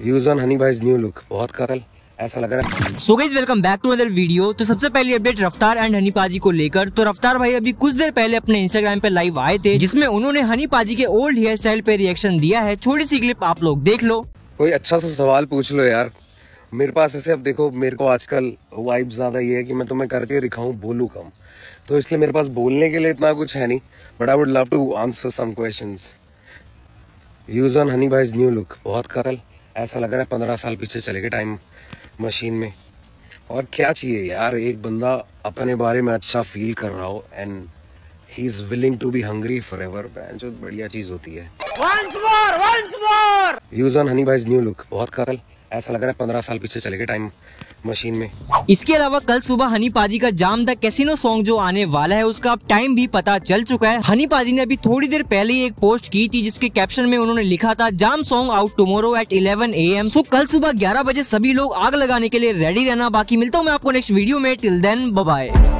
Views on Honey बाइज new look बहुत कतल ऐसा लग रहा है so guys welcome back to other video तो सबसे पहले अपडेट रफ्तार एंड हनी पाजी को लेकर तो रफ्तार भाई अभी कुछ देर पहले अपने इंस्टाग्राम पे लाइव आए थे जिसमें उन्होंने हनी पाजी के ओल्ड हेयर स्टाइल पे रिएक्शन दिया है छोटी सी क्लिप आप लोग देख लो कोई अच्छा सा सवाल पूछ लो यार मेरे पास ऐसे अब देखो मेरे को आजकल वाइब ज़्यादा ये है कि मैं तुम्हें करके दिखाऊं बोलू कम तो इसलिए मेरे पास बोलने के लिए इतना कुछ है नहीं but I would love to answer some questions views on Honey बाइज न्यू लुक बहुत कतल ऐसा लग रहा है पंद्रह साल पीछे चले गए टाइम मशीन में और क्या चाहिए यार एक बंदा अपने बारे में अच्छा फील कर रहा हो and he is willing to be hungry forever जो बढ़िया चीज होती है once more, once more. Views on Honey Bhai new look बहुत कल ऐसा लग रहा है पंद्रह साल पीछे चले गए टाइम मशीन में इसके अलावा कल सुबह हनी पाजी का जाम द कैसीनो सॉन्ग जो आने वाला है उसका अब टाइम भी पता चल चुका है हनी पाजी ने अभी थोड़ी देर पहले ही एक पोस्ट की थी जिसके कैप्शन में उन्होंने लिखा था jam song out tomorrow at 11 AM so कल सुबह 11 बजे सभी लोग आग लगाने के लिए रेडी रहना बाकी मिलता हूँ मैं आपको नेक्स्ट वीडियो में टिल देन बाय